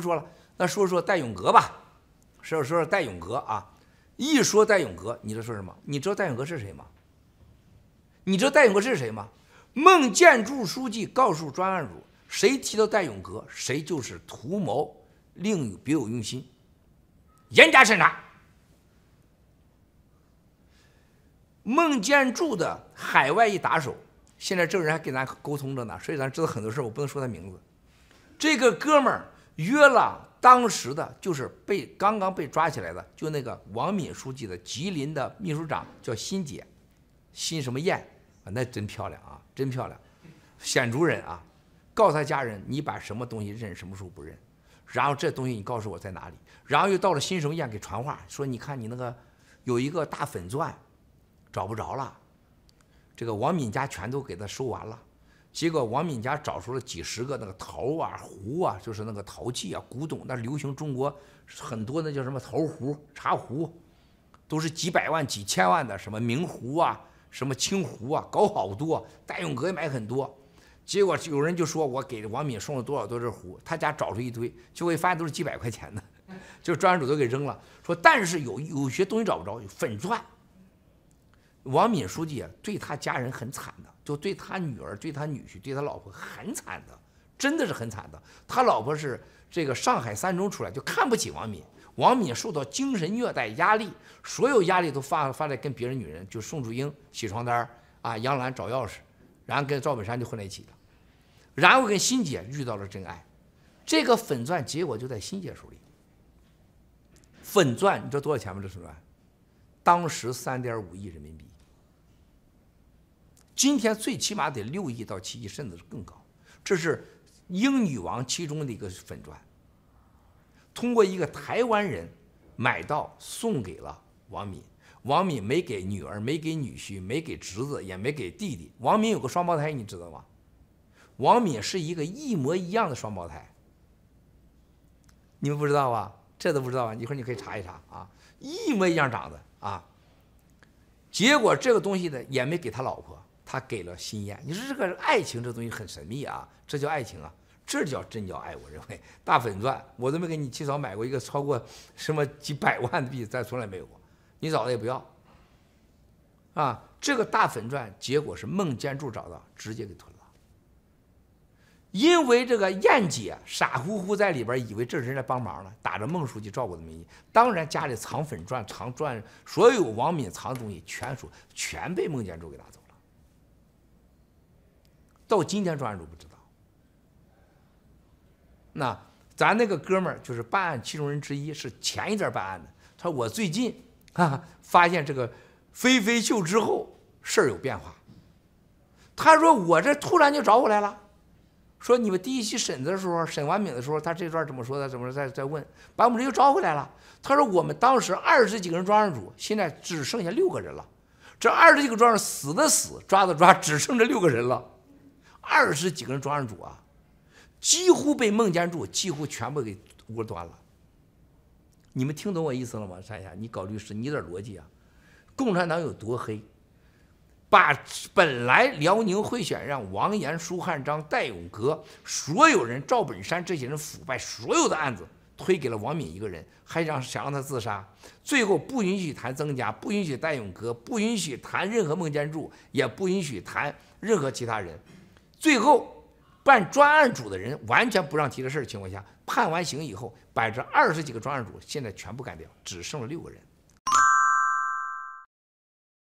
不说了，那说说戴永革吧，说说戴永革啊。一说戴永革，你知道说什么？你知道戴永革是谁吗？你知道戴永革是谁吗？孟建柱书记告诉专案组，谁提到戴永革，谁就是图谋另有别有用心，严加审查。孟建柱的海外一打手，现在这个人还跟咱沟通着呢，所以咱知道很多事我不能说他名字。这个哥们儿。约了当时的就是被刚刚被抓起来的，就那个王敏书记的吉林的秘书长叫新姐，新什么艳啊，那真漂亮啊，真漂亮，鲜族人啊，告诉他家人，你把什么东西认，什么时候不认，然后这东西你告诉我在哪里，然后又到了新什么艳给传话说，你看你那个有一个大粉钻，找不着了，这个王敏家全都给他收完了。结果王敏家找出了几十个那个陶啊壶啊，就是那个陶器啊古董，那流行中国很多那叫什么陶壶、茶壶，都是几百万几千万的，什么明壶啊，什么青壶啊，搞好多。戴永革也买很多。结果有人就说，我给王敏送了多少多少壶，他家找出一堆，就会发现都是几百块钱的，就是案组主都给扔了。说但是有有些东西找不着，粉钻。王敏书记啊，对他家人很惨的，就对他女儿、对他女婿、对他老婆很惨的，真的是很惨的。他老婆是这个上海三中出来，就看不起王敏。王敏受到精神虐待、压力，所有压力都发发在跟别人女人，就宋祖英洗床单啊，杨澜找钥匙，然后跟赵本山就混在一起了，然后跟欣姐遇到了真爱，这个粉钻结果就在欣姐手里。粉钻你知道多少钱吗？这粉钻？当时三点五亿人民币，今天最起码得六亿到七亿，甚至是更高。这是英女王其中的一个粉钻，通过一个台湾人买到，送给了王敏。王敏没给女儿，没给女婿，没给侄子，也没给弟弟。王敏有个双胞胎，你知道吗？王敏是一个一模一样的双胞胎，你们不知道吧？这都不知道吧？一会儿你可以查一查啊，一模一样长的。啊，结果这个东西呢，也没给他老婆，他给了心燕。你说这个爱情这东西很神秘啊，这叫爱情啊，这叫真叫爱。我认为 大粉钻，我都没给你七嫂买过一个超过什么几百万的币，咱从来没有过。你嫂子也不要。啊，这个大粉钻，结果是孟建柱找到，直接给吞了。因为这个燕姐傻乎乎在里边，以为这人来帮忙了，打着孟书记照顾的名义，当然家里藏粉钻、藏钻，所有王敏藏的东西全属全被孟建柱给拿走了。到今天，专案组不知道。那咱那个哥们儿就是办案其中人之一，是前一阵办案的，他说我最近发现这个飞飞秀之后事儿有变化。他说我这突然就找我来了。说你们第一期审的时候，审完炳的时候，他这段怎么说的？怎么再再问，把我们这又招回来了。他说我们当时二十几个人抓上主，现在只剩下六个人了。这二十几个庄上死的死，抓的抓，只剩这六个人了。二十几个人庄上主啊，几乎被孟建柱几乎全部给窝端了。你们听懂我意思了吗？山下，你搞律师，你点逻辑啊，共产党有多黑？把本来辽宁贿选让王岩、舒汉章、戴永革所有人、赵本山这些人腐败所有的案子推给了王敏一个人，还让想让他自杀，最后不允许谈增加，不允许戴永革，不允许谈任何孟建柱，也不允许谈任何其他人。最后办专案组的人完全不让提这事儿情况下，判完刑以后，把这二十几个专案组现在全部干掉，只剩了六个人。